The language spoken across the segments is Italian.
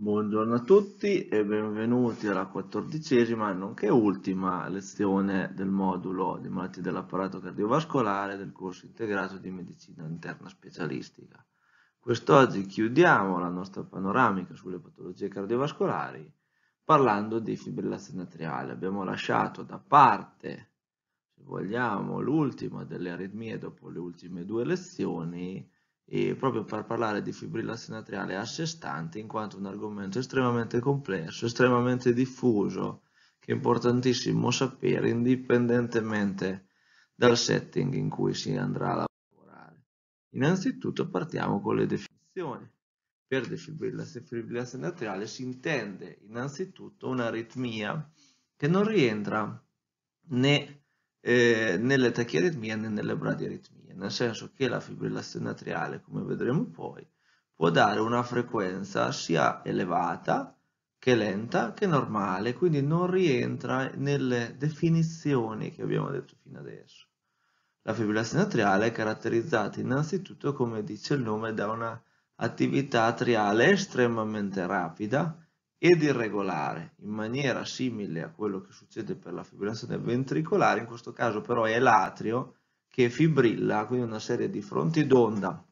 Buongiorno a tutti e benvenuti alla quattordicesima, nonché ultima, lezione del modulo di malattie dell'apparato cardiovascolare del corso integrato di medicina interna specialistica. Quest'oggi chiudiamo la nostra panoramica sulle patologie cardiovascolari parlando di fibrillazione atriale. Abbiamo lasciato da parte, se vogliamo, l'ultima delle aritmie dopo le ultime due lezioni, e proprio per parlare di fibrillazione atriale a sé stante in quanto un argomento estremamente complesso, estremamente diffuso, che è importantissimo sapere indipendentemente dal setting in cui si andrà a lavorare. Innanzitutto partiamo con le definizioni. Per defibrillazione atriale si intende innanzitutto un'aritmia che non rientra né eh, nelle tachiaritmie né nelle bradiaritmie nel senso che la fibrillazione atriale, come vedremo poi, può dare una frequenza sia elevata che lenta che normale, quindi non rientra nelle definizioni che abbiamo detto fino adesso. La fibrillazione atriale è caratterizzata innanzitutto, come dice il nome, da una attività atriale estremamente rapida ed irregolare, in maniera simile a quello che succede per la fibrillazione ventricolare, in questo caso però è l'atrio che fibrilla, quindi una serie di fronti d'onda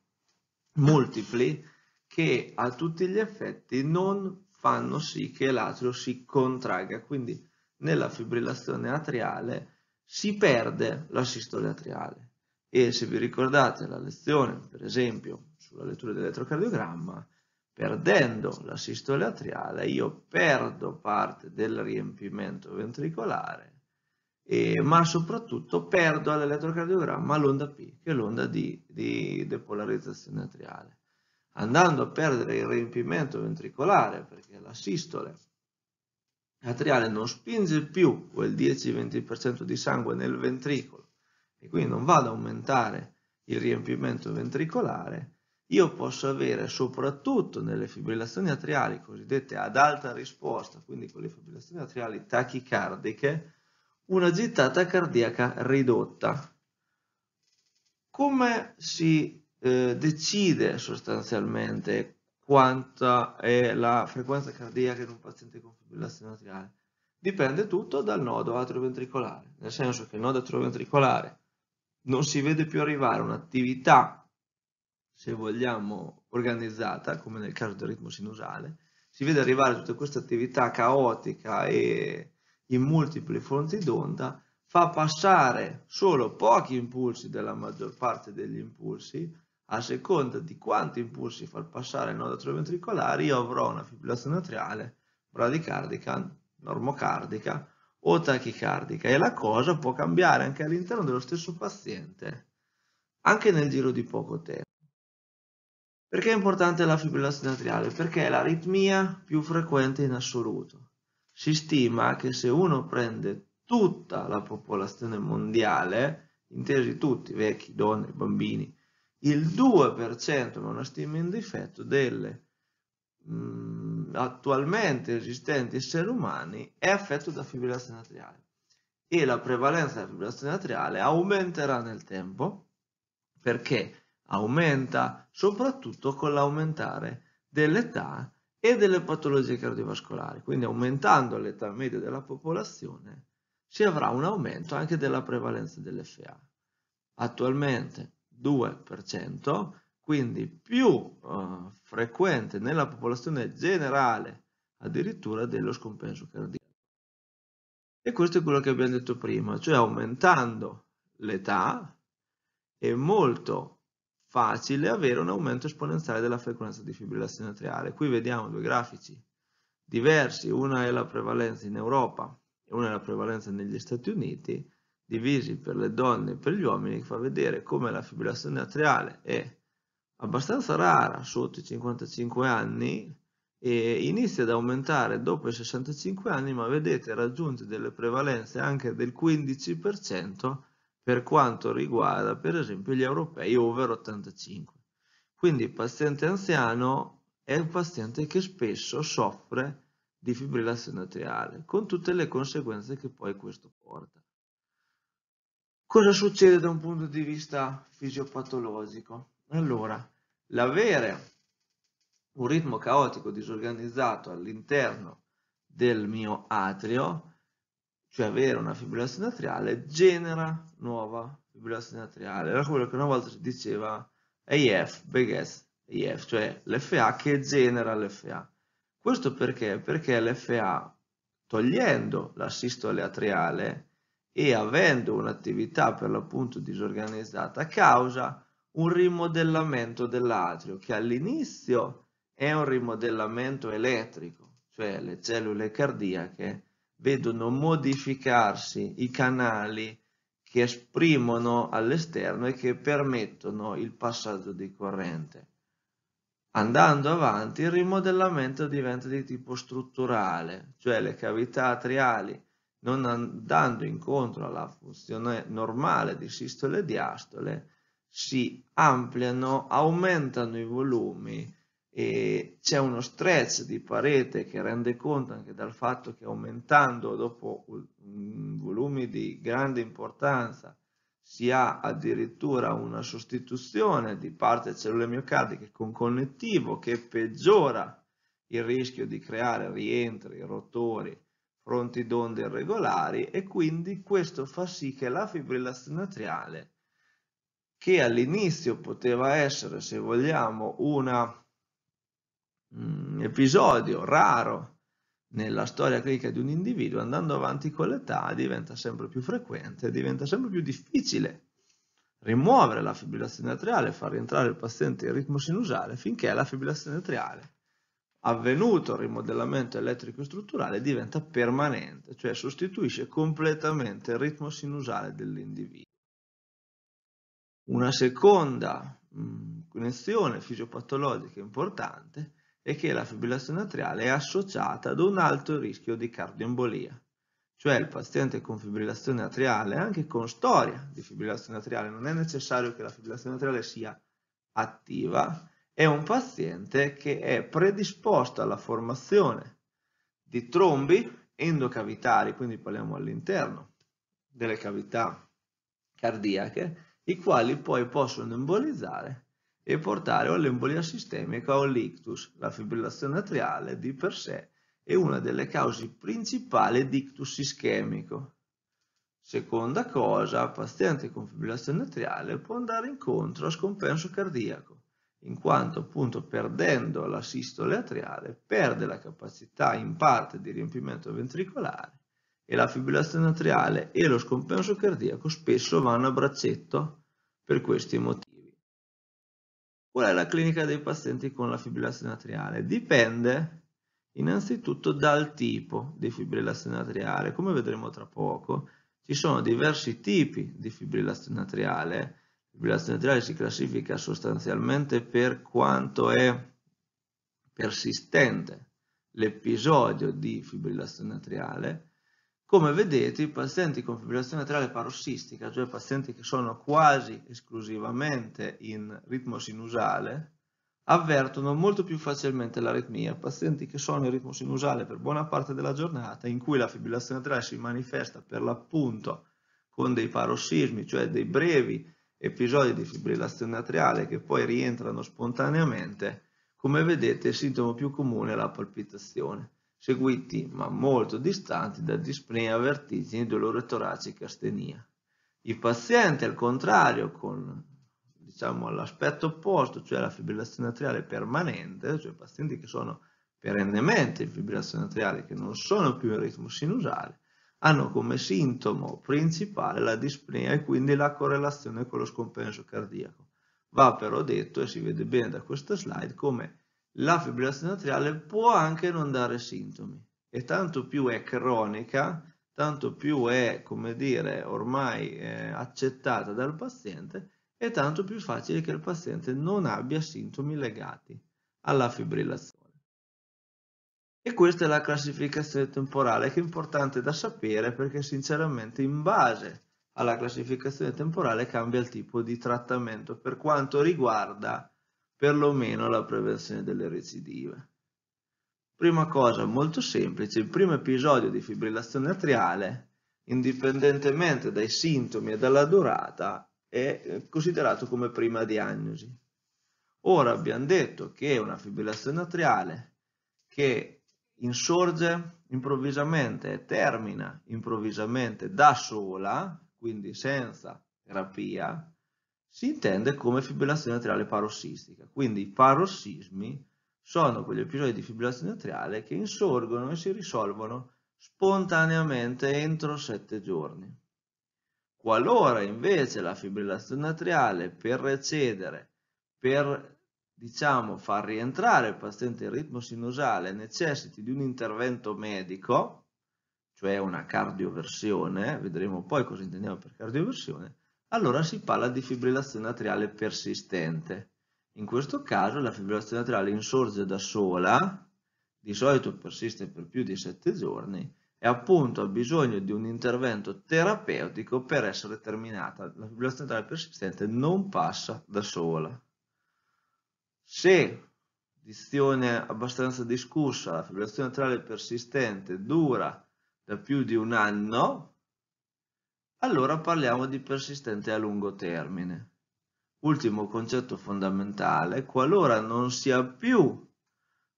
multipli che a tutti gli effetti non fanno sì che l'atrio si contragga, quindi nella fibrillazione atriale si perde la sistole atriale e se vi ricordate la lezione, per esempio, sulla lettura dell'elettrocardiogramma, perdendo la sistole atriale io perdo parte del riempimento ventricolare eh, ma soprattutto perdo all'elettrocardiogramma l'onda P, che è l'onda di, di depolarizzazione atriale, andando a perdere il riempimento ventricolare perché la sistole atriale non spinge più quel 10-20% di sangue nel ventricolo e quindi non va ad aumentare il riempimento ventricolare, io posso avere soprattutto nelle fibrillazioni atriali cosiddette ad alta risposta, quindi con le fibrillazioni atriali tachicardiche, una gittata cardiaca ridotta. Come si eh, decide sostanzialmente quanta è la frequenza cardiaca in un paziente con fibrillazione atriale? Dipende tutto dal nodo atrioventricolare, nel senso che il nodo atrioventricolare non si vede più arrivare un'attività, se vogliamo, organizzata, come nel caso del ritmo sinusale, si vede arrivare tutta questa attività caotica e in multiple fonti d'onda fa passare solo pochi impulsi della maggior parte degli impulsi, a seconda di quanti impulsi far passare il nodo atrioventricolare, io avrò una fibrillazione atriale, bradicardica, normocardica o tachicardica e la cosa può cambiare anche all'interno dello stesso paziente, anche nel giro di poco tempo. Perché è importante la fibrillazione atriale? Perché è l'aritmia più frequente in assoluto si stima che se uno prende tutta la popolazione mondiale, intesi tutti, vecchi, donne, bambini, il 2%, ma una stima in difetto, delle mh, mm, attualmente esistenti esseri umani è affetto da fibrillazione atriale e la prevalenza della fibrillazione atriale aumenterà nel tempo perché aumenta soprattutto con l'aumentare dell'età e delle patologie cardiovascolari. Quindi aumentando l'età media della popolazione si avrà un aumento anche della prevalenza dell'FA. Attualmente 2%, quindi più eh, frequente nella popolazione generale addirittura dello scompenso cardiaco. E questo è quello che abbiamo detto prima, cioè aumentando l'età è molto facile avere un aumento esponenziale della frequenza di fibrillazione atriale. Qui vediamo due grafici diversi, una è la prevalenza in Europa e una è la prevalenza negli Stati Uniti, divisi per le donne e per gli uomini, che fa vedere come la fibrillazione atriale è abbastanza rara sotto i 55 anni e inizia ad aumentare dopo i 65 anni, ma vedete raggiunte delle prevalenze anche del 15% per quanto riguarda per esempio gli europei over 85. Quindi il paziente anziano è un paziente che spesso soffre di fibrillazione atriale, con tutte le conseguenze che poi questo porta. Cosa succede da un punto di vista fisiopatologico? Allora, l'avere un ritmo caotico disorganizzato all'interno del mio atrio cioè avere una fibrillazione atriale genera nuova fibrillazione atriale. Era quello che una volta si diceva AF, Big S, AF, cioè l'FA che genera l'FA. Questo perché? Perché l'FA, togliendo la sistole atriale e avendo un'attività per l'appunto disorganizzata, causa un rimodellamento dell'atrio che all'inizio è un rimodellamento elettrico, cioè le cellule cardiache vedono modificarsi i canali che esprimono all'esterno e che permettono il passaggio di corrente. Andando avanti il rimodellamento diventa di tipo strutturale, cioè le cavità atriali non andando incontro alla funzione normale di sistole e diastole si ampliano, aumentano i volumi e c'è uno stretch di parete che rende conto anche dal fatto che aumentando dopo volumi di grande importanza si ha addirittura una sostituzione di parte cellule miocardiche con connettivo che peggiora il rischio di creare rientri, rotori, fronti d'onde irregolari e quindi questo fa sì che la fibrillazione atriale che all'inizio poteva essere se vogliamo una mh, mm, episodio raro nella storia clinica di un individuo, andando avanti con l'età diventa sempre più frequente, diventa sempre più difficile rimuovere la fibrillazione atriale, far rientrare il paziente in ritmo sinusale finché la fibrillazione atriale avvenuto il rimodellamento elettrico strutturale diventa permanente, cioè sostituisce completamente il ritmo sinusale dell'individuo. Una seconda mh, mm, condizione fisiopatologica importante è che la fibrillazione atriale è associata ad un alto rischio di cardioembolia. Cioè il paziente con fibrillazione atriale, anche con storia di fibrillazione atriale, non è necessario che la fibrillazione atriale sia attiva, è un paziente che è predisposto alla formazione di trombi endocavitari, quindi parliamo all'interno delle cavità cardiache, i quali poi possono embolizzare e portare all'embolia sistemica o all'ictus. La fibrillazione atriale di per sé è una delle cause principali di ictus ischemico. Seconda cosa, il paziente con fibrillazione atriale può andare incontro a scompenso cardiaco, in quanto appunto perdendo la sistole atriale perde la capacità in parte di riempimento ventricolare e la fibrillazione atriale e lo scompenso cardiaco spesso vanno a braccetto per questi motivi. Qual è la clinica dei pazienti con la fibrillazione atriale? Dipende innanzitutto dal tipo di fibrillazione atriale. Come vedremo tra poco, ci sono diversi tipi di fibrillazione atriale. La fibrillazione atriale si classifica sostanzialmente per quanto è persistente l'episodio di fibrillazione atriale, come vedete, i pazienti con fibrillazione atriale parossistica, cioè pazienti che sono quasi esclusivamente in ritmo sinusale, avvertono molto più facilmente l'aritmia. Pazienti che sono in ritmo sinusale per buona parte della giornata, in cui la fibrillazione atriale si manifesta per l'appunto con dei parossismi, cioè dei brevi episodi di fibrillazione atriale che poi rientrano spontaneamente, come vedete il sintomo più comune è la palpitazione seguiti ma molto distanti da dispnea, vertigini, dolore toracico e astenia. I pazienti al contrario con diciamo l'aspetto opposto, cioè la fibrillazione atriale permanente, cioè pazienti che sono perennemente in fibrillazione atriale, che non sono più in ritmo sinusale, hanno come sintomo principale la dispnea e quindi la correlazione con lo scompenso cardiaco. Va però detto, e si vede bene da questa slide, come la fibrillazione atriale può anche non dare sintomi e tanto più è cronica, tanto più è, come dire, ormai eh, accettata dal paziente e tanto più facile che il paziente non abbia sintomi legati alla fibrillazione. E questa è la classificazione temporale che è importante da sapere perché sinceramente in base alla classificazione temporale cambia il tipo di trattamento per quanto riguarda perlomeno alla prevenzione delle recidive. Prima cosa molto semplice, il primo episodio di fibrillazione atriale, indipendentemente dai sintomi e dalla durata, è eh, considerato come prima diagnosi. Ora abbiamo detto che una fibrillazione atriale che insorge improvvisamente e termina improvvisamente da sola, quindi senza terapia, si intende come fibrillazione atriale parossistica. Quindi i parossismi sono quegli episodi di fibrillazione atriale che insorgono e si risolvono spontaneamente entro 7 giorni. Qualora invece la fibrillazione atriale per recedere, per diciamo, far rientrare il paziente in ritmo sinusale necessiti di un intervento medico, cioè una cardioversione, vedremo poi cosa intendiamo per cardioversione, allora si parla di fibrillazione atriale persistente. In questo caso la fibrillazione atriale insorge da sola, di solito persiste per più di 7 giorni e appunto ha bisogno di un intervento terapeutico per essere terminata. La fibrillazione atriale persistente non passa da sola. Se dizione abbastanza discussa, la fibrillazione atriale persistente dura da più di un anno, allora parliamo di persistente a lungo termine. Ultimo concetto fondamentale, qualora non sia più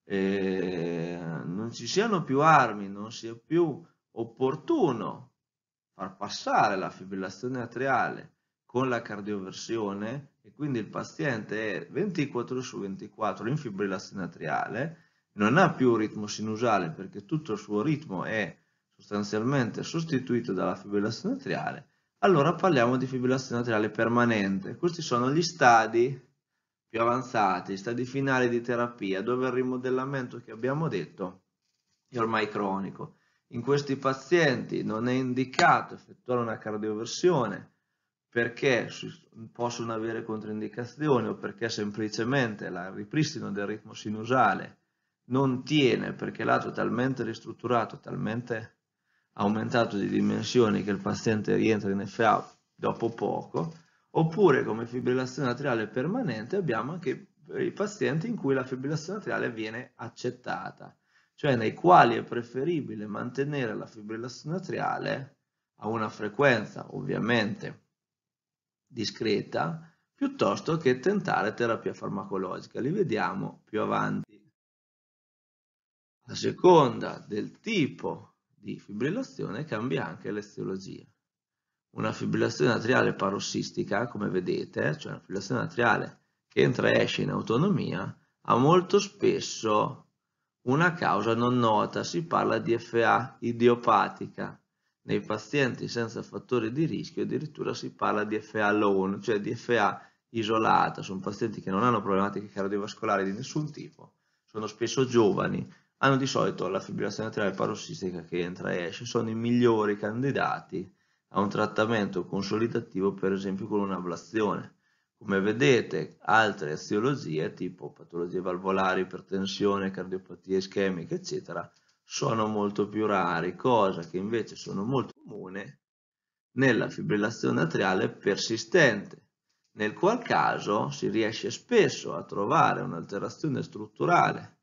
eh, non ci siano più armi, non sia più opportuno far passare la fibrillazione atriale con la cardioversione e quindi il paziente è 24 su 24 in fibrillazione atriale, non ha più ritmo sinusale perché tutto il suo ritmo è sostanzialmente sostituito dalla fibrillazione atriale, allora parliamo di fibrillazione atriale permanente. Questi sono gli stadi più avanzati, gli stadi finali di terapia, dove il rimodellamento che abbiamo detto è ormai cronico. In questi pazienti non è indicato effettuare una cardioversione perché possono avere controindicazioni o perché semplicemente il ripristino del ritmo sinusale non tiene perché l'ha totalmente ristrutturato, talmente aumentato di dimensioni che il paziente rientra in FA dopo poco, oppure come fibrillazione atriale permanente abbiamo anche i pazienti in cui la fibrillazione atriale viene accettata, cioè nei quali è preferibile mantenere la fibrillazione atriale a una frequenza ovviamente discreta, piuttosto che tentare terapia farmacologica. Li vediamo più avanti. A seconda del tipo di fibrillazione cambia anche l'estiologia. Una fibrillazione atriale parossistica, come vedete, cioè una fibrillazione atriale che entra e esce in autonomia, ha molto spesso una causa non nota, si parla di FA idiopatica. Nei pazienti senza fattori di rischio addirittura si parla di FA alone, cioè di FA isolata. Sono pazienti che non hanno problematiche cardiovascolari di nessun tipo, sono spesso giovani, hanno di solito la fibrillazione atriale parossistica che entra e esce, sono i migliori candidati a un trattamento consolidativo per esempio con un'ablazione. Come vedete altre aziologie tipo patologie valvolari, ipertensione, cardiopatie ischemiche eccetera sono molto più rari, cosa che invece sono molto comune nella fibrillazione atriale persistente, nel qual caso si riesce spesso a trovare un'alterazione strutturale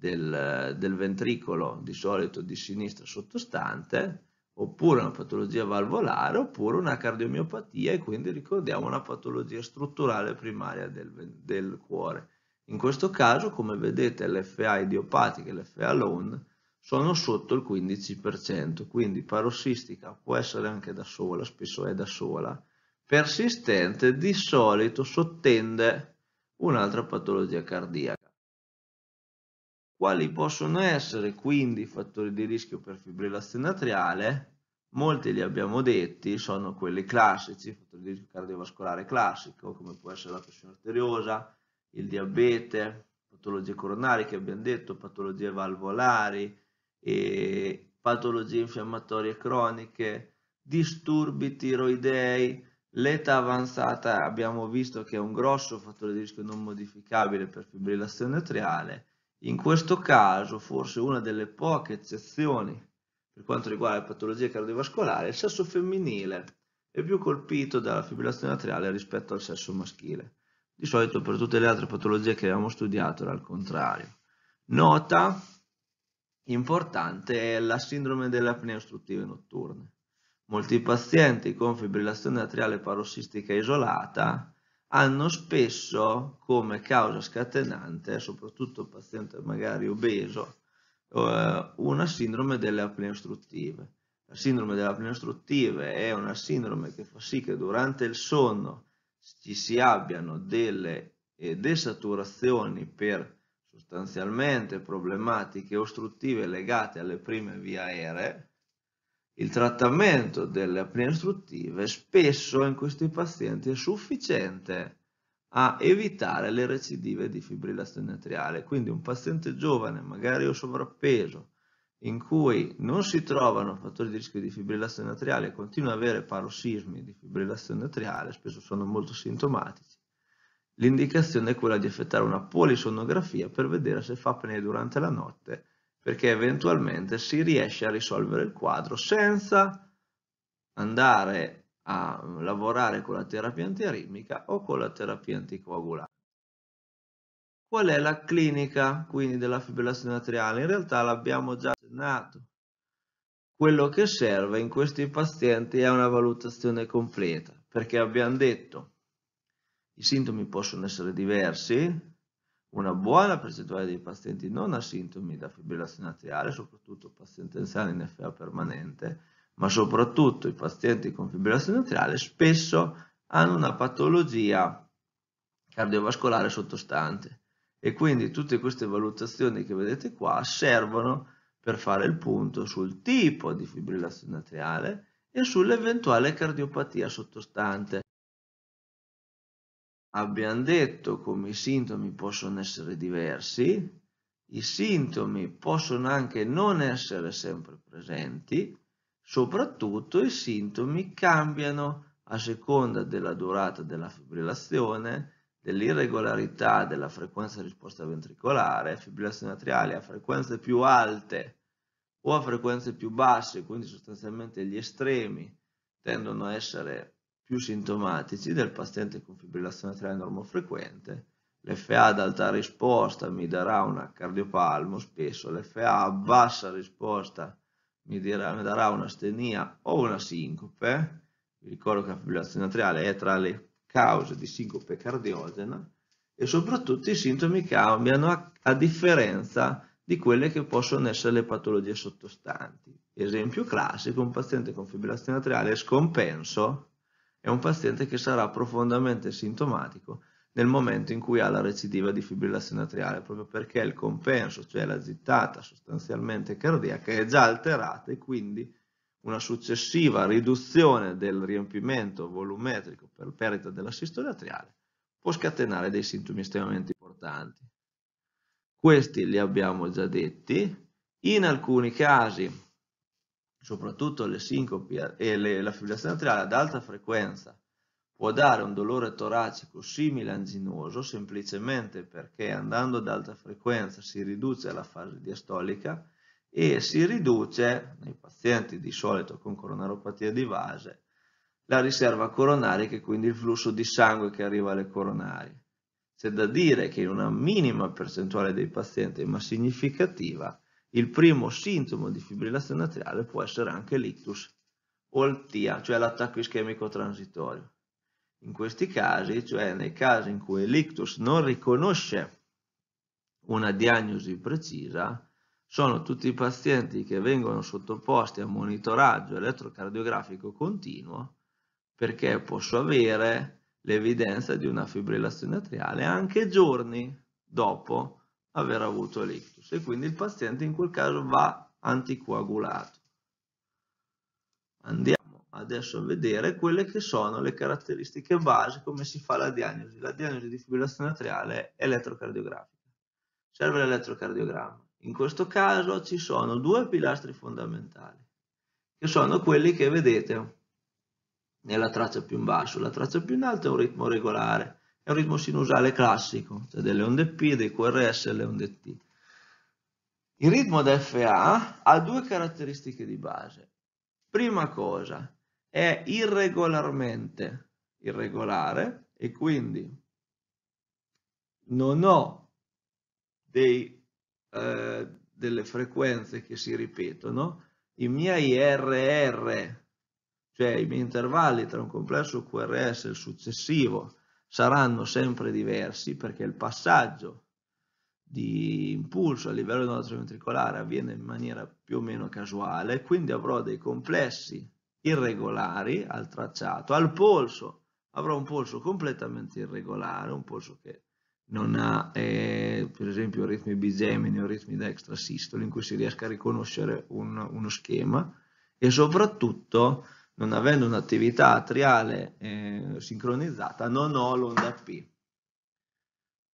del, del ventricolo di solito di sinistra sottostante, oppure una patologia valvolare, oppure una cardiomiopatia e quindi ricordiamo una patologia strutturale primaria del, del cuore. In questo caso, come vedete, l'FA idiopatica e l'FA alone sono sotto il 15%, quindi parossistica può essere anche da sola, spesso è da sola, persistente di solito sottende un'altra patologia cardiaca. Quali possono essere quindi i fattori di rischio per fibrillazione atriale? Molti li abbiamo detti, sono quelli classici, fattori di rischio cardiovascolare classico, come può essere la pressione arteriosa, il diabete, patologie coronarie che abbiamo detto, patologie valvolari, patologie infiammatorie croniche, disturbi tiroidei, l'età avanzata abbiamo visto che è un grosso fattore di rischio non modificabile per fibrillazione atriale in questo caso, forse una delle poche eccezioni per quanto riguarda la patologia cardiovascolare, il sesso femminile è più colpito dalla fibrillazione atriale rispetto al sesso maschile. Di solito per tutte le altre patologie che abbiamo studiato era al contrario. Nota importante è la sindrome delle apnee ostruttive notturne. Molti pazienti con fibrillazione atriale parossistica isolata hanno spesso come causa scatenante, soprattutto paziente magari obeso, eh, una sindrome delle apnee ostruttive. La sindrome delle apnee ostruttive è una sindrome che fa sì che durante il sonno ci si abbiano delle eh, desaturazioni per sostanzialmente problematiche ostruttive legate alle prime vie aeree, il trattamento delle apnee ostruttive spesso in questi pazienti è sufficiente a evitare le recidive di fibrillazione atriale. Quindi un paziente giovane, magari o sovrappeso, in cui non si trovano fattori di rischio di fibrillazione atriale, e continua ad avere parossismi di fibrillazione atriale, spesso sono molto sintomatici, l'indicazione è quella di effettuare una polisonografia per vedere se fa apnea durante la notte perché eventualmente si riesce a risolvere il quadro senza andare a lavorare con la terapia antiaritmica o con la terapia anticoagulante. Qual è la clinica quindi della fibrillazione atriale? In realtà l'abbiamo già accennato. Quello che serve in questi pazienti è una valutazione completa, perché abbiamo detto i sintomi possono essere diversi, una buona percentuale dei pazienti non ha sintomi da fibrillazione atriale, soprattutto pazienti anziani in FA permanente, ma soprattutto i pazienti con fibrillazione atriale spesso hanno una patologia cardiovascolare sottostante e quindi tutte queste valutazioni che vedete qua servono per fare il punto sul tipo di fibrillazione atriale e sull'eventuale cardiopatia sottostante. Abbiamo detto come i sintomi possono essere diversi, i sintomi possono anche non essere sempre presenti, soprattutto i sintomi cambiano a seconda della durata della fibrillazione, dell'irregolarità della frequenza di risposta ventricolare, fibrillazione atriale a frequenze più alte o a frequenze più basse, quindi sostanzialmente gli estremi tendono a essere più sintomatici del paziente con fibrillazione atriale frequente, l'FA ad alta risposta mi darà una cardiopalmo spesso, l'FA a bassa risposta mi, dirà, mi darà un'astenia o una sincope, vi ricordo che la fibrillazione atriale è tra le cause di sincope cardiogena, e soprattutto i sintomi cambiano a, a differenza di quelle che possono essere le patologie sottostanti. Esempio classico, un paziente con fibrillazione atriale scompenso è un paziente che sarà profondamente sintomatico nel momento in cui ha la recidiva di fibrillazione atriale, proprio perché il compenso, cioè la gittata sostanzialmente cardiaca, è già alterata e quindi una successiva riduzione del riempimento volumetrico per perdita della sistole atriale può scatenare dei sintomi estremamente importanti. Questi li abbiamo già detti. In alcuni casi soprattutto le sincopi e le, la fibrillazione atriale ad alta frequenza, può dare un dolore toracico simile anginoso semplicemente perché andando ad alta frequenza si riduce la fase diastolica e si riduce, nei pazienti di solito con coronaropatia di base, la riserva coronaria che quindi il flusso di sangue che arriva alle coronarie. C'è da dire che in una minima percentuale dei pazienti, ma significativa, il primo sintomo di fibrillazione atriale può essere anche l'ictus o l'TIA, cioè l'attacco ischemico transitorio. In questi casi, cioè nei casi in cui l'ictus non riconosce una diagnosi precisa, sono tutti i pazienti che vengono sottoposti a monitoraggio elettrocardiografico continuo perché posso avere l'evidenza di una fibrillazione atriale anche giorni dopo aver avuto l'ictus e quindi il paziente in quel caso va anticoagulato. Andiamo adesso a vedere quelle che sono le caratteristiche base, come si fa la diagnosi. La diagnosi di fibrillazione atriale è elettrocardiografica. Serve l'elettrocardiogramma. In questo caso ci sono due pilastri fondamentali, che sono quelli che vedete nella traccia più in basso. La traccia più in alto è un ritmo regolare, è un ritmo sinusale classico, cioè delle onde P, dei QRS e delle onde T. Il ritmo da FA ha due caratteristiche di base. Prima cosa, è irregolarmente irregolare e quindi non ho dei, eh, delle frequenze che si ripetono, i miei RR, cioè i miei intervalli tra un complesso QRS e il successivo, saranno sempre diversi perché il passaggio di impulso a livello neuroventricolare avviene in maniera più o meno casuale, quindi avrò dei complessi irregolari al tracciato, al polso avrò un polso completamente irregolare, un polso che non ha eh, per esempio ritmi bigemini o ritmi da extrasistoli in cui si riesca a riconoscere un, uno schema e soprattutto non avendo un'attività atriale eh, sincronizzata, non ho l'onda P.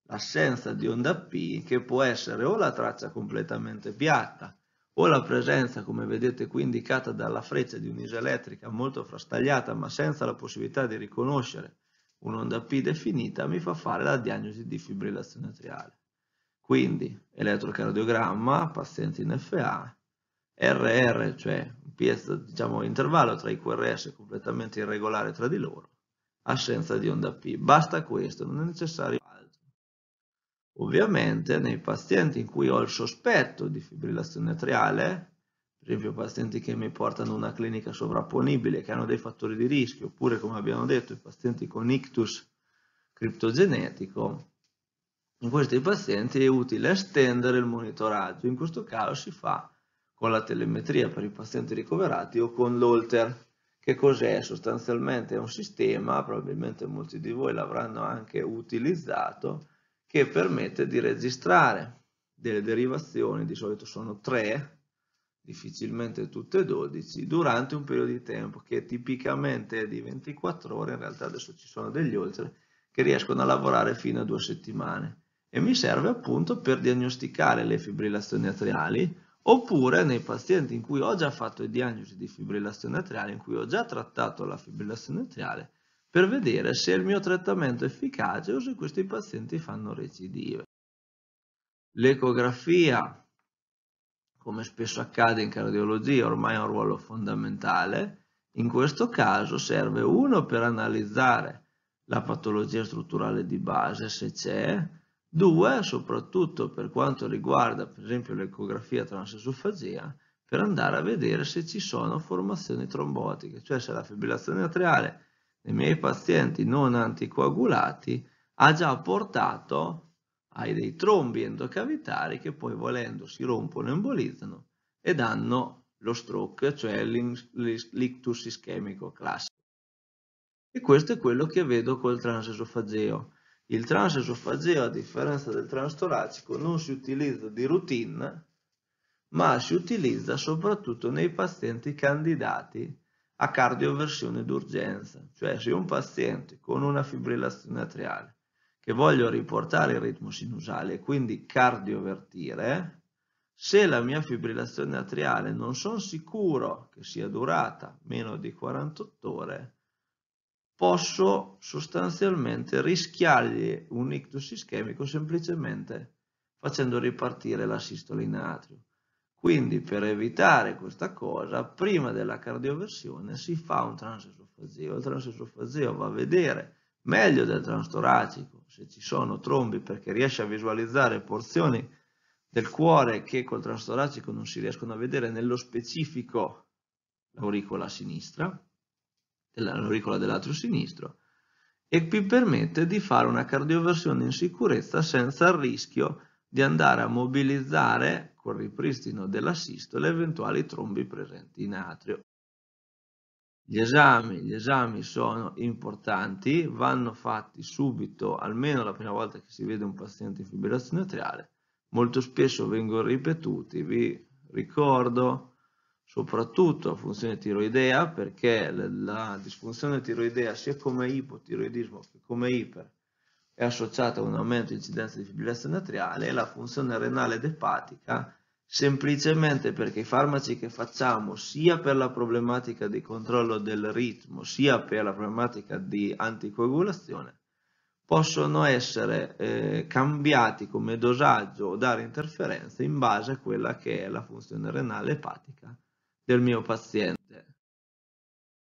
L'assenza di onda P che può essere o la traccia completamente piatta, o la presenza, come vedete qui indicata dalla freccia, di un'isoelettrica molto frastagliata ma senza la possibilità di riconoscere un'onda P definita, mi fa fare la diagnosi di fibrillazione atriale. Quindi elettrocardiogramma, paziente in FA, RR, cioè diciamo, intervallo tra i QRS completamente irregolare tra di loro, assenza di onda P. Basta questo, non è necessario altro. Ovviamente nei pazienti in cui ho il sospetto di fibrillazione atriale, per esempio pazienti che mi portano una clinica sovrapponibile, che hanno dei fattori di rischio, oppure come abbiamo detto i pazienti con ictus criptogenetico, in questi pazienti è utile estendere il monitoraggio, in questo caso si fa con la telemetria per i pazienti ricoverati o con l'Olter. Che cos'è? Sostanzialmente è un sistema, probabilmente molti di voi l'avranno anche utilizzato, che permette di registrare delle derivazioni, di solito sono tre, difficilmente tutte 12, durante un periodo di tempo che tipicamente è di 24 ore, in realtà adesso ci sono degli oltre, che riescono a lavorare fino a due settimane. E mi serve appunto per diagnosticare le fibrillazioni atriali, oppure nei pazienti in cui ho già fatto diagnosi di fibrillazione atriale, in cui ho già trattato la fibrillazione atriale, per vedere se il mio trattamento è efficace o se questi pazienti fanno recidive. L'ecografia, come spesso accade in cardiologia, ormai ha un ruolo fondamentale. In questo caso serve uno per analizzare la patologia strutturale di base, se c'è, Due, soprattutto per quanto riguarda per esempio l'ecografia transesofagea, per andare a vedere se ci sono formazioni trombotiche, cioè se la fibrillazione atriale nei miei pazienti non anticoagulati ha già portato ai dei trombi endocavitari che poi volendo si rompono, e embolizzano e danno lo stroke, cioè l'ictus ischemico classico. E questo è quello che vedo col transesofageo. Il trans esofageo, a differenza del trans toracico, non si utilizza di routine, ma si utilizza soprattutto nei pazienti candidati a cardioversione d'urgenza, cioè se un paziente con una fibrillazione atriale che voglio riportare il ritmo sinusale e quindi cardiovertire, se la mia fibrillazione atriale non sono sicuro che sia durata meno di 48 ore, posso sostanzialmente rischiargli un ictus ischemico semplicemente facendo ripartire la sistole in atrio. Quindi per evitare questa cosa, prima della cardioversione si fa un transesofageo. Il transesofageo va a vedere meglio del transtoracico se ci sono trombi perché riesce a visualizzare porzioni del cuore che col transtoracico non si riescono a vedere nello specifico l'auricola sinistra dell'auricola dell'atrio sinistro e vi permette di fare una cardioversione in sicurezza senza il rischio di andare a mobilizzare col ripristino della sistole eventuali trombi presenti in atrio. Gli esami, gli esami sono importanti, vanno fatti subito, almeno la prima volta che si vede un paziente in fibrillazione atriale, molto spesso vengono ripetuti, vi ricordo soprattutto funzione tiroidea perché la disfunzione tiroidea sia come ipotiroidismo che come iper è associata a un aumento di incidenza di fibrillazione atriale e la funzione renale ed epatica semplicemente perché i farmaci che facciamo sia per la problematica di controllo del ritmo sia per la problematica di anticoagulazione possono essere eh, cambiati come dosaggio o dare interferenze in base a quella che è la funzione renale epatica del mio paziente.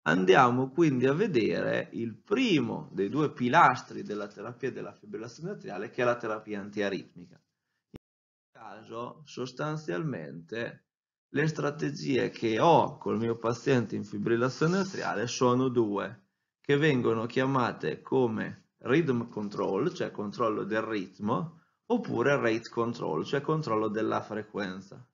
Andiamo quindi a vedere il primo dei due pilastri della terapia della fibrillazione atriale che è la terapia antiaritmica. In questo caso sostanzialmente le strategie che ho col mio paziente in fibrillazione atriale sono due, che vengono chiamate come rhythm control, cioè controllo del ritmo, oppure rate control, cioè controllo della frequenza.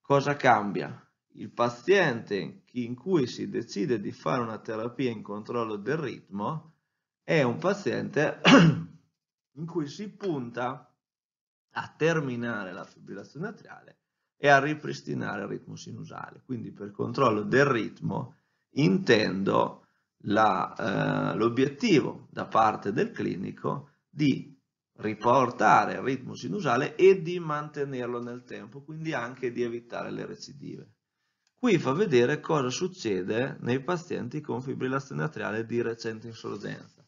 Cosa cambia? il paziente in cui si decide di fare una terapia in controllo del ritmo è un paziente in cui si punta a terminare la fibrillazione atriale e a ripristinare il ritmo sinusale. Quindi per controllo del ritmo intendo eh, l'obiettivo eh, da parte del clinico di riportare il ritmo sinusale e di mantenerlo nel tempo, quindi anche di evitare le recidive. Qui fa vedere cosa succede nei pazienti con fibrillazione atriale di recente insorgenza.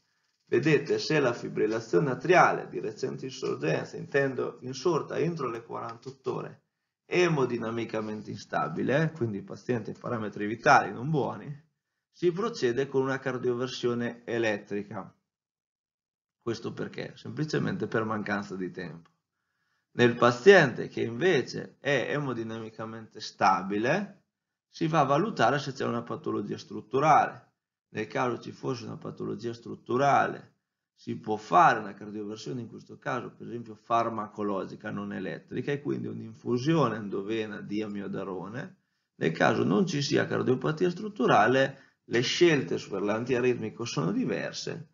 Vedete se la fibrillazione atriale di recente insorgenza, intendo insorta entro le 48 ore, è emodinamicamente instabile, quindi paziente in parametri vitali non buoni, si procede con una cardioversione elettrica. Questo perché? Semplicemente per mancanza di tempo. Nel paziente che invece è emodinamicamente stabile, si va a valutare se c'è una patologia strutturale. Nel caso ci fosse una patologia strutturale, si può fare una cardioversione, in questo caso per esempio farmacologica, non elettrica, e quindi un'infusione endovena di amiodarone. Nel caso non ci sia cardiopatia strutturale, le scelte per l'antiaritmico sono diverse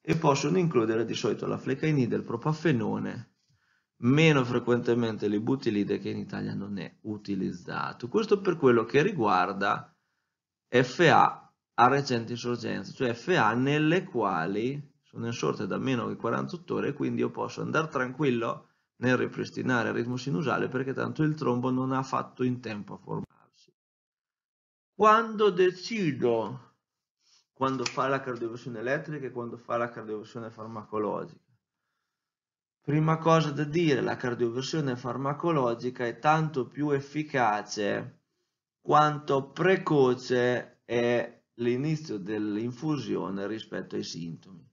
e possono includere di solito la flecainide, il propaffenone meno frequentemente il butilide che in Italia non è utilizzato. Questo per quello che riguarda FA a recente insorgenza, cioè FA nelle quali sono insorte da meno di 48 ore, quindi io posso andare tranquillo nel ripristinare il ritmo sinusale perché tanto il trombo non ha fatto in tempo a formarsi. Quando decido, quando fa la cardioversione elettrica e quando fa la cardioversione farmacologica, Prima cosa da dire, la cardioversione farmacologica è tanto più efficace quanto precoce è l'inizio dell'infusione rispetto ai sintomi.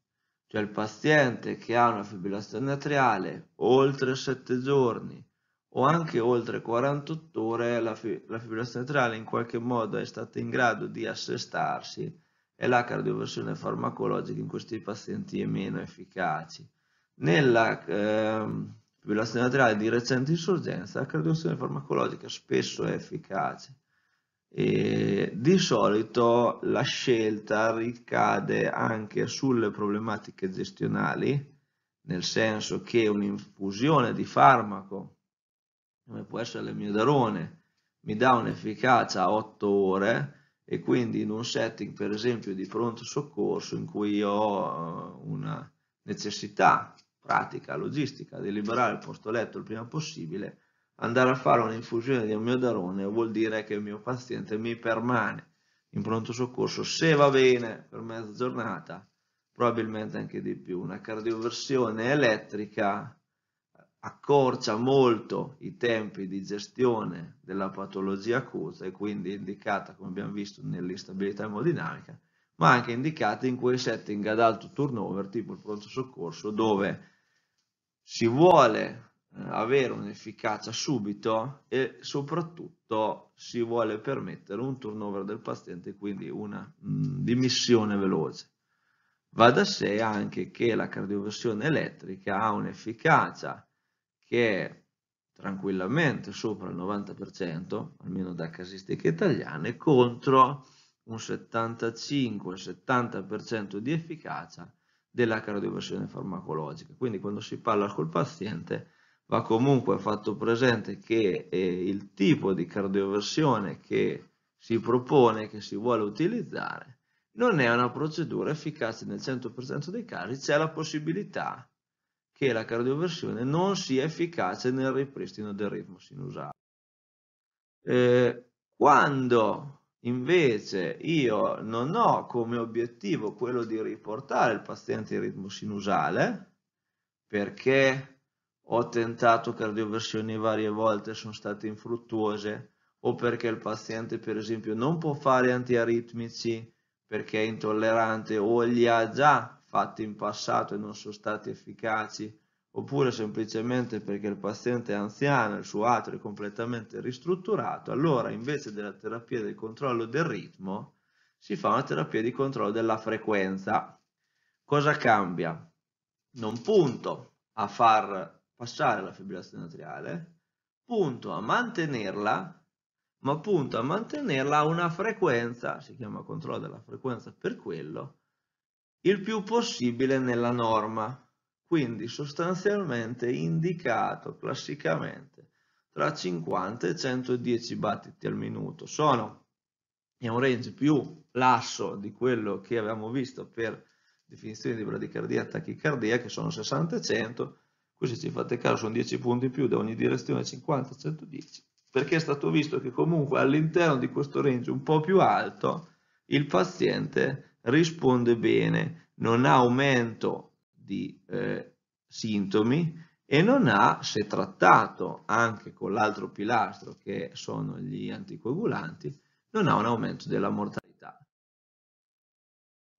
Cioè il paziente che ha una fibrillazione atriale oltre 7 giorni o anche oltre 48 ore, la, fibrillazione atriale in qualche modo è stata in grado di assestarsi e la cardioversione farmacologica in questi pazienti è meno efficace nella ehm, fibrillazione laterale di recente insorgenza la cardioazione farmacologica spesso è efficace e di solito la scelta ricade anche sulle problematiche gestionali, nel senso che un'infusione di farmaco, come può essere l'emiodarone, mi dà un'efficacia a 8 ore e quindi in un setting per esempio di pronto soccorso in cui ho eh, una necessità pratica, logistica di liberare il posto letto il prima possibile, andare a fare un'infusione di amiodarone vuol dire che il mio paziente mi permane in pronto soccorso, se va bene, per mezza giornata, probabilmente anche di più. Una cardioversione elettrica accorcia molto i tempi di gestione della patologia acuta e quindi è indicata, come abbiamo visto, nell'instabilità emodinamica, ma anche indicata in quei setting ad alto turnover, tipo il pronto soccorso, dove si vuole eh, avere un'efficacia subito e soprattutto si vuole permettere un turnover del paziente, quindi una mm, dimissione veloce. Va da sé anche che la cardioversione elettrica ha un'efficacia che è tranquillamente sopra il 90%, almeno da casistiche italiane, contro un 75-70% di efficacia della cardioversione farmacologica. Quindi quando si parla col paziente va comunque fatto presente che eh, il tipo di cardioversione che si propone, che si vuole utilizzare, non è una procedura efficace nel 100% dei casi, c'è la possibilità che la cardioversione non sia efficace nel ripristino del ritmo sinusale. Eh, quando invece io non ho come obiettivo quello di riportare il paziente in ritmo sinusale, perché ho tentato cardioversioni varie volte e sono state infruttuose, o perché il paziente per esempio non può fare antiaritmici perché è intollerante o li ha già fatti in passato e non sono stati efficaci, oppure semplicemente perché il paziente è anziano il suo atrio è completamente ristrutturato, allora invece della terapia del controllo del ritmo si fa una terapia di controllo della frequenza. Cosa cambia? Non punto a far passare la fibrillazione atriale, punto a mantenerla, ma punto a mantenerla a una frequenza, si chiama controllo della frequenza per quello, il più possibile nella norma quindi sostanzialmente indicato classicamente tra 50 e 110 battiti al minuto. Sono, è un range più lasso di quello che avevamo visto per definizione di bradicardia e tachicardia, che sono 60 e 100, qui se ci fate caso sono 10 punti in più da ogni direzione 50 e 110, perché è stato visto che comunque all'interno di questo range un po' più alto il paziente risponde bene, non ha aumento di eh, sintomi e non ha, se trattato anche con l'altro pilastro che sono gli anticoagulanti, non ha un aumento della mortalità.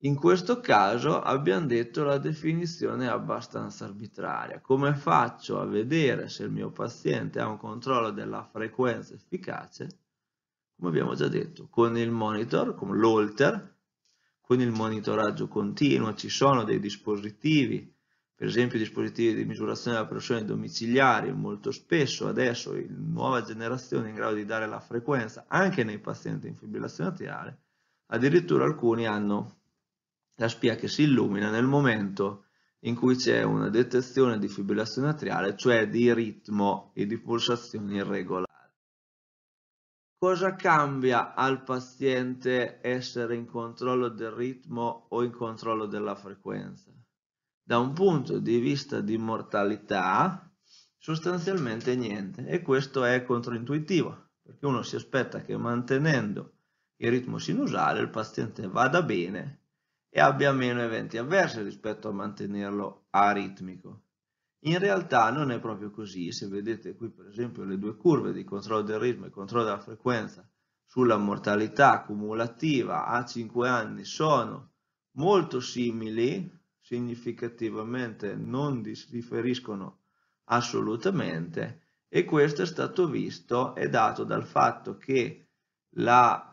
In questo caso abbiamo detto la definizione è abbastanza arbitraria. Come faccio a vedere se il mio paziente ha un controllo della frequenza efficace? Come abbiamo già detto, con il monitor, con l'alter, con il monitoraggio continuo, ci sono dei dispositivi, per esempio dispositivi di misurazione della pressione domiciliare, molto spesso adesso la nuova generazione è in grado di dare la frequenza anche nei pazienti in fibrillazione atriale, addirittura alcuni hanno la spia che si illumina nel momento in cui c'è una detezione di fibrillazione atriale, cioè di ritmo e di pulsazioni irregolari cosa cambia al paziente essere in controllo del ritmo o in controllo della frequenza? Da un punto di vista di mortalità, sostanzialmente niente. E questo è controintuitivo, perché uno si aspetta che mantenendo il ritmo sinusale il paziente vada bene e abbia meno eventi avversi rispetto a mantenerlo aritmico. In realtà non è proprio così, se vedete qui per esempio le due curve di controllo del ritmo e controllo della frequenza sulla mortalità cumulativa a 5 anni sono molto simili, significativamente non differiscono assolutamente e questo è stato visto e dato dal fatto che la,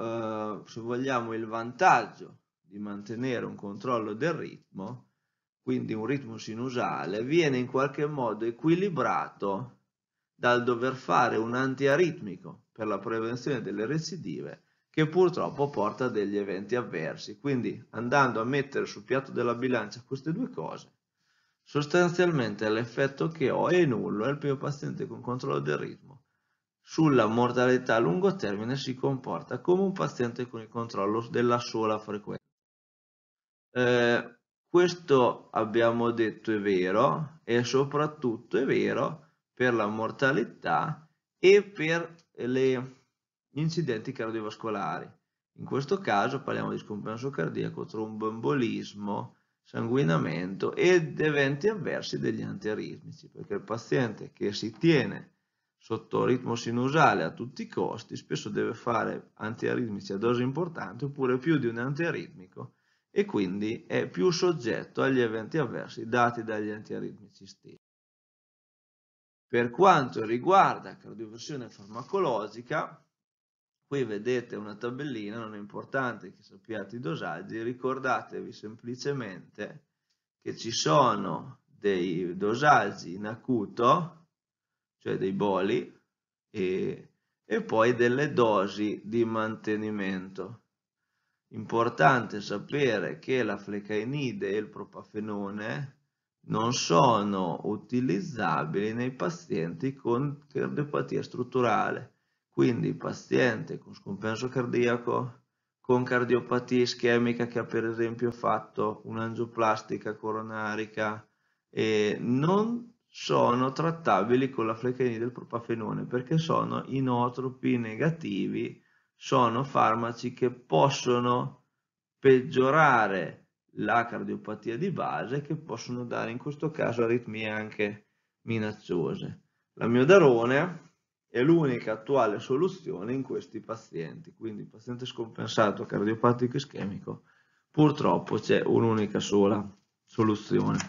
eh, se vogliamo, il vantaggio di mantenere un controllo del ritmo quindi un ritmo sinusale, viene in qualche modo equilibrato dal dover fare un antiaritmico per la prevenzione delle recidive che purtroppo porta a degli eventi avversi. Quindi andando a mettere sul piatto della bilancia queste due cose, sostanzialmente l'effetto che ho è nullo è il mio paziente con controllo del ritmo sulla mortalità a lungo termine si comporta come un paziente con il controllo della sola frequenza. Eh, questo abbiamo detto è vero e soprattutto è vero per la mortalità e per gli incidenti cardiovascolari. In questo caso parliamo di scompenso cardiaco, tromboembolismo, sanguinamento ed eventi avversi degli antiaritmici, perché il paziente che si tiene sotto ritmo sinusale a tutti i costi spesso deve fare antiaritmici a dose importanti oppure più di un antiaritmico e quindi è più soggetto agli eventi avversi dati dagli antiaritmici stessi. Per quanto riguarda cardioversione farmacologica, qui vedete una tabellina, non è importante che sappiate i dosaggi, ricordatevi semplicemente che ci sono dei dosaggi in acuto, cioè dei boli, e, e poi delle dosi di mantenimento importante sapere che la flecainide e il propafenone non sono utilizzabili nei pazienti con cardiopatia strutturale, quindi il paziente con scompenso cardiaco, con cardiopatia ischemica che ha per esempio fatto un'angioplastica coronarica eh, non sono trattabili con la flecainide e il propafenone perché sono inotropi negativi sono farmaci che possono peggiorare la cardiopatia di base che possono dare in questo caso aritmie anche minacciose. La miodarone è l'unica attuale soluzione in questi pazienti, quindi paziente scompensato cardiopatico ischemico, purtroppo c'è un'unica sola soluzione.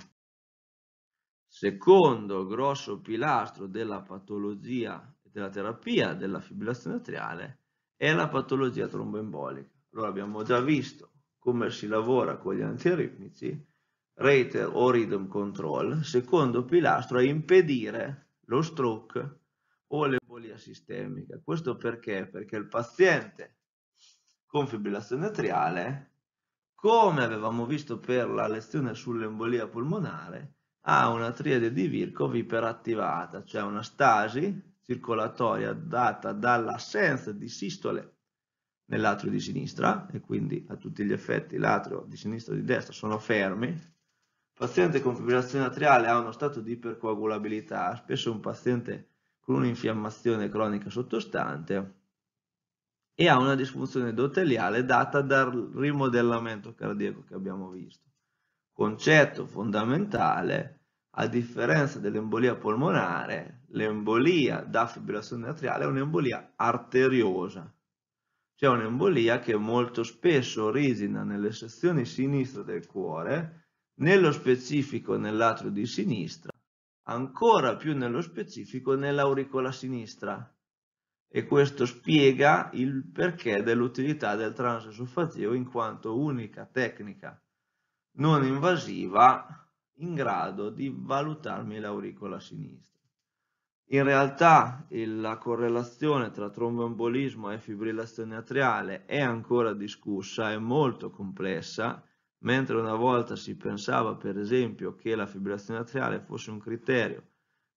Secondo grosso pilastro della patologia e della terapia della fibrillazione atriale è la patologia tromboembolica. Allora abbiamo già visto come si lavora con gli antiaritmici, rate o rhythm control, secondo pilastro è impedire lo stroke o l'embolia sistemica. Questo perché? Perché il paziente con fibrillazione atriale, come avevamo visto per la lezione sull'embolia polmonare, ha una triade di Virchow iperattivata, cioè una stasi circolatoria data dall'assenza di sistole nell'atrio di sinistra e quindi a tutti gli effetti l'atrio di sinistra e di destra sono fermi. Il paziente con fibrillazione atriale ha uno stato di ipercoagulabilità, spesso un paziente con un'infiammazione cronica sottostante e ha una disfunzione endoteliale data dal rimodellamento cardiaco che abbiamo visto. Concetto fondamentale, a differenza dell'embolia polmonare, l'embolia da fibrillazione atriale è un'embolia arteriosa, cioè un'embolia che molto spesso origina nelle sezioni sinistre del cuore, nello specifico nell'atrio di sinistra, ancora più nello specifico nell'auricola sinistra. E questo spiega il perché dell'utilità del transesoffatio in quanto unica tecnica non invasiva in grado di valutarmi l'auricola sinistra. In realtà il, la correlazione tra tromboembolismo e fibrillazione atriale è ancora discussa, è molto complessa, mentre una volta si pensava per esempio che la fibrillazione atriale fosse un criterio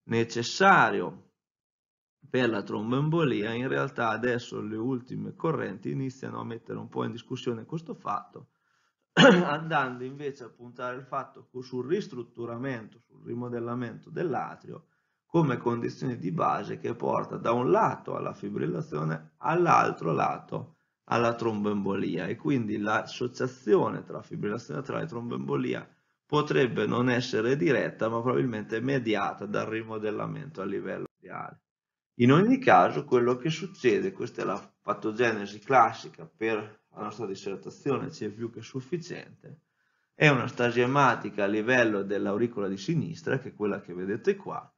necessario per la tromboembolia, in realtà adesso le ultime correnti iniziano a mettere un po' in discussione questo fatto, andando invece a puntare il fatto sul ristrutturamento, sul rimodellamento dell'atrio, come condizione di base che porta da un lato alla fibrillazione all'altro lato alla tromboembolia e quindi l'associazione tra fibrillazione atriale e tromboembolia potrebbe non essere diretta ma probabilmente mediata dal rimodellamento a livello ideale. In ogni caso quello che succede, questa è la patogenesi classica per la nostra dissertazione, ci è più che sufficiente, è una stasi ematica a livello dell'auricola di sinistra, che è quella che vedete qua,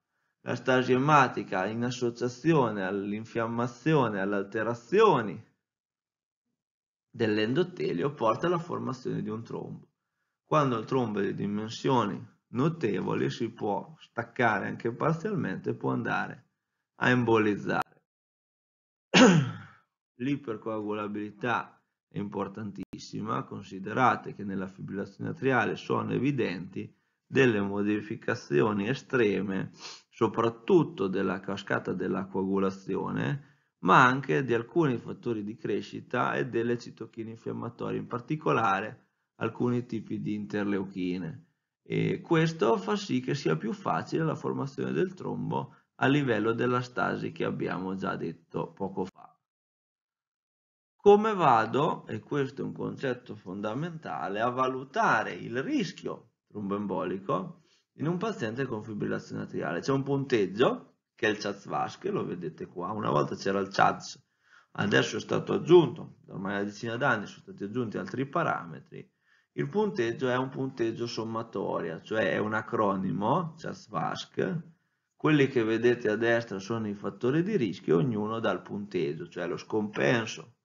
la stasi emmatica in associazione all'infiammazione, alle alterazioni dell'endotelio porta alla formazione di un trombo. Quando il trombo è di dimensioni notevoli si può staccare anche parzialmente e può andare a embolizzare. L'ipercoagulabilità è importantissima, considerate che nella fibrillazione atriale sono evidenti delle modificazioni estreme, soprattutto della cascata della coagulazione, ma anche di alcuni fattori di crescita e delle citochine infiammatorie, in particolare alcuni tipi di interleuchine. E questo fa sì che sia più facile la formazione del trombo a livello della stasi che abbiamo già detto poco fa. Come vado, e questo è un concetto fondamentale, a valutare il rischio tromboembolico in un paziente con fibrillazione atriale. C'è un punteggio che è il chats vasc lo vedete qua, una volta c'era il CHATS, adesso è stato aggiunto, ormai una decina d'anni sono stati aggiunti altri parametri, il punteggio è un punteggio sommatoria, cioè è un acronimo, chats vasc quelli che vedete a destra sono i fattori di rischio, ognuno dà il punteggio, cioè lo scompenso,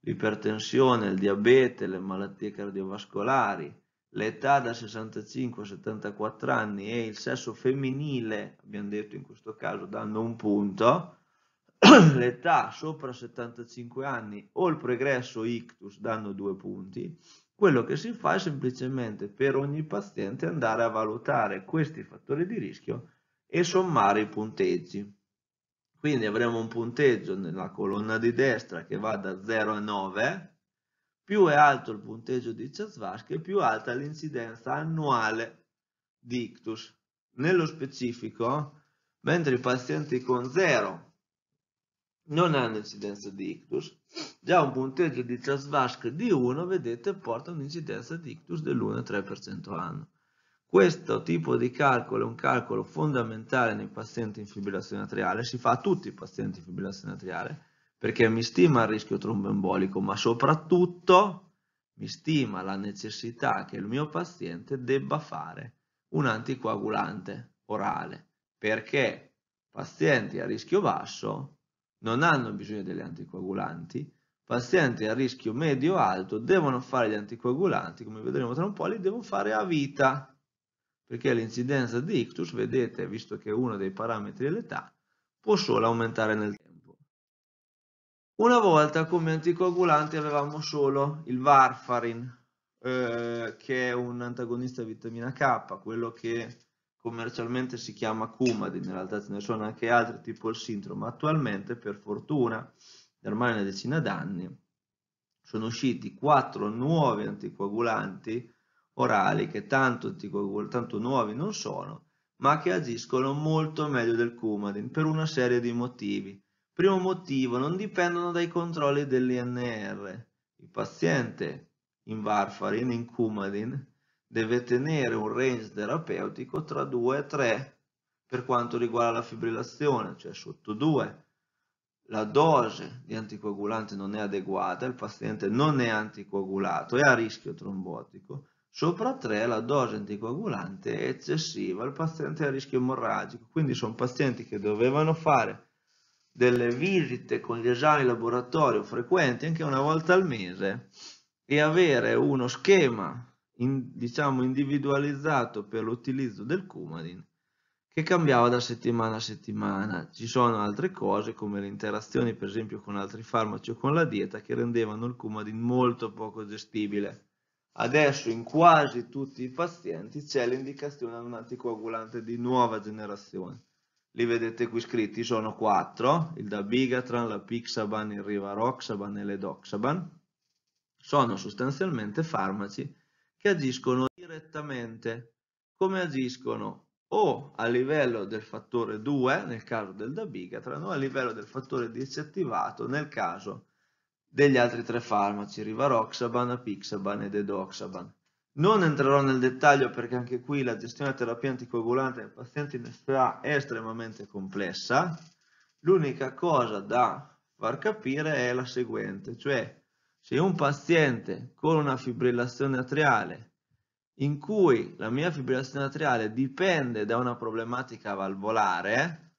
l'ipertensione, il diabete, le malattie cardiovascolari, l'età da 65 a 74 anni e il sesso femminile, abbiamo detto in questo caso, danno un punto, l'età sopra 75 anni o il pregresso ictus danno due punti, quello che si fa è semplicemente per ogni paziente andare a valutare questi fattori di rischio e sommare i punteggi. Quindi avremo un punteggio nella colonna di destra che va da 0 a 9, più è alto il punteggio di Cesvaschi, più alta l'incidenza annuale di ictus. Nello specifico, mentre i pazienti con 0 non hanno incidenza di ictus, già un punteggio di Cesvaschi di 1, vedete, porta un'incidenza di ictus dell'1,3% anno. Questo tipo di calcolo è un calcolo fondamentale nei pazienti in fibrillazione atriale, si fa a tutti i pazienti in fibrillazione atriale, perché mi stima il rischio tromboembolico, ma soprattutto mi stima la necessità che il mio paziente debba fare un anticoagulante orale, perché pazienti a rischio basso non hanno bisogno degli anticoagulanti, pazienti a rischio medio-alto devono fare gli anticoagulanti, come vedremo tra un po', li devono fare a vita, perché l'incidenza di ictus, vedete, visto che è uno dei parametri dell'età, può solo aumentare nel tempo. Una volta come anticoagulante avevamo solo il Warfarin, eh, che è un antagonista vitamina K, quello che commercialmente si chiama Cumad, in realtà ce ne sono anche altri tipo il sindrome. Attualmente, per fortuna, ormai una decina d'anni, sono usciti quattro nuovi anticoagulanti orali che tanto, anticoagul- tanto nuovi non sono, ma che agiscono molto meglio del Coumadin per una serie di motivi. Primo motivo, non dipendono dai controlli dell'INR. Il paziente in varfarin, in cumadin, deve tenere un range terapeutico tra 2 e 3 per quanto riguarda la fibrillazione, cioè sotto 2. La dose di anticoagulante non è adeguata, il paziente non è anticoagulato, è a rischio trombotico. Sopra 3 la dose anticoagulante è eccessiva, il paziente è a rischio emorragico. Quindi sono pazienti che dovevano fare delle visite con gli esami laboratorio frequenti anche una volta al mese e avere uno schema in, diciamo individualizzato per l'utilizzo del Coumadin che cambiava da settimana a settimana. Ci sono altre cose come le interazioni per esempio con altri farmaci o con la dieta che rendevano il Coumadin molto poco gestibile. Adesso in quasi tutti i pazienti c'è l'indicazione a un anticoagulante di nuova generazione li vedete qui scritti, sono quattro, il Dabigatran, la Pixaban, il Rivaroxaban e l'Edoxaban. Sono sostanzialmente farmaci che agiscono direttamente, come agiscono o a livello del fattore 2 nel caso del Dabigatran o a livello del fattore 10 attivato nel caso degli altri tre farmaci, Rivaroxaban, Pixaban ed Edoxaban. Non entrerò nel dettaglio perché anche qui la gestione della terapia anticoagulante nel paziente in SPA è estremamente complessa. L'unica cosa da far capire è la seguente, cioè se un paziente con una fibrillazione atriale in cui la mia fibrillazione atriale dipende da una problematica valvolare,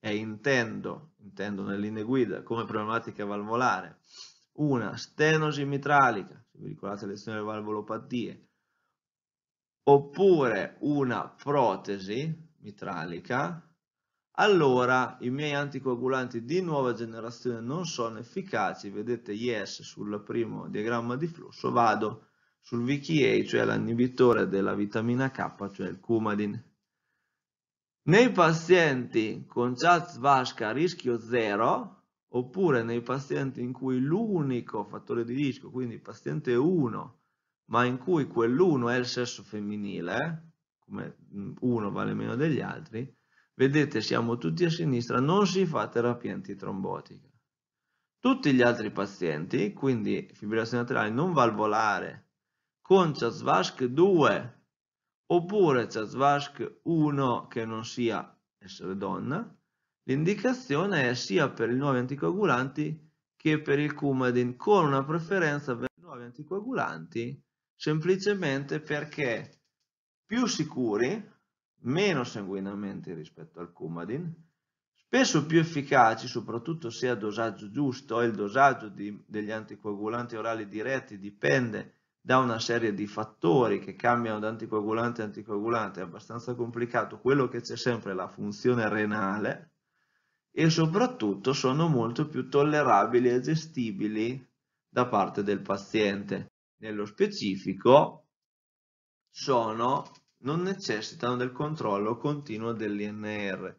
e intendo, intendo nelle linee guida come problematica valvolare, una stenosi mitralica, se vi ricordate le lezioni delle valvolopatie, oppure una protesi mitralica, allora i miei anticoagulanti di nuova generazione non sono efficaci, vedete yes sul primo diagramma di flusso, vado sul VKA, cioè l'inibitore della vitamina K, cioè il Coumadin. Nei pazienti con chats vasca a rischio 0, oppure nei pazienti in cui l'unico fattore di rischio, quindi paziente 1, ma in cui quell'uno è il sesso femminile, eh? come mm, uno vale meno degli altri, vedete siamo tutti a sinistra, non si fa terapia antitrombotica. Tutti gli altri pazienti, quindi fibrillazione laterale non valvolare, con CHASVASC 2 oppure CHASVASC 1 che non sia essere donna, l'indicazione è sia per i nuovi anticoagulanti che per il Coumadin, con una preferenza per i nuovi anticoagulanti semplicemente perché più sicuri, meno sanguinamenti rispetto al Coumadin, spesso più efficaci, soprattutto se a dosaggio giusto, il dosaggio di, degli anticoagulanti orali diretti dipende da una serie di fattori che cambiano da anticoagulante a anticoagulante, è abbastanza complicato, quello che c'è sempre è la funzione renale e soprattutto sono molto più tollerabili e gestibili da parte del paziente nello specifico sono, non necessitano del controllo continuo dell'INR.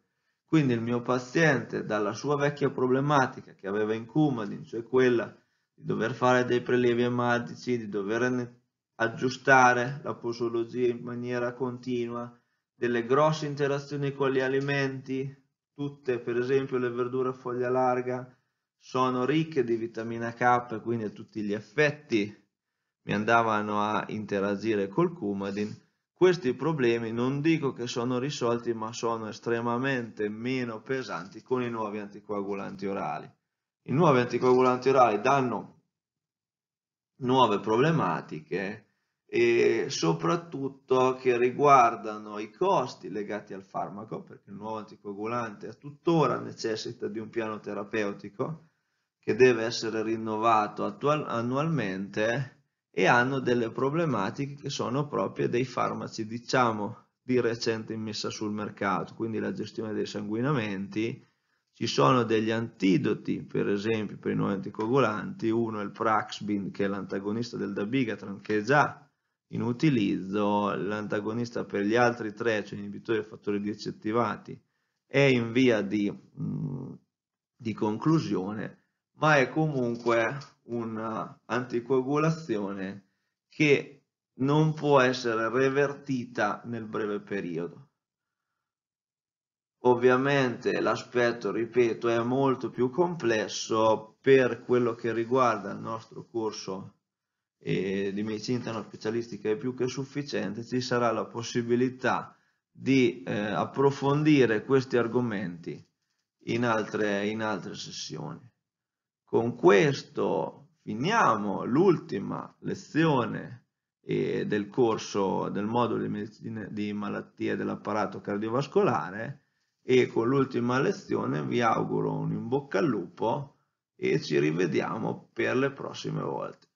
Quindi il mio paziente dalla sua vecchia problematica che aveva in Coumadin, cioè quella di dover fare dei prelievi ematici, di dover aggiustare la posologia in maniera continua, delle grosse interazioni con gli alimenti, tutte per esempio le verdure a foglia larga sono ricche di vitamina K, quindi a tutti gli effetti mi andavano a interagire col Coumadin, questi problemi non dico che sono risolti, ma sono estremamente meno pesanti con i nuovi anticoagulanti orali. I nuovi anticoagulanti orali danno nuove problematiche e soprattutto che riguardano i costi legati al farmaco, perché il nuovo anticoagulante a tuttora necessita di un piano terapeutico che deve essere rinnovato annualmente e hanno delle problematiche che sono proprie dei farmaci, diciamo, di recente immessa sul mercato, quindi la gestione dei sanguinamenti. Ci sono degli antidoti, per esempio, per i nuovi anticoagulanti, uno è il Praxbin, che è l'antagonista del Dabigatran, che è già in utilizzo, l'antagonista per gli altri tre, cioè inibitori dei fattori 10 attivati, è in via di, mm, di conclusione, ma è comunque un'anticoagulazione che non può essere revertita nel breve periodo. Ovviamente l'aspetto, ripeto, è molto più complesso per quello che riguarda il nostro corso eh, di medicina interna specialistica è più che sufficiente, ci sarà la possibilità di eh, approfondire questi argomenti in altre, in altre sessioni. Con questo finiamo l'ultima lezione eh, del corso del modulo di medicina di malattie dell'apparato cardiovascolare e con l'ultima lezione vi auguro un in bocca al lupo e ci rivediamo per le prossime volte.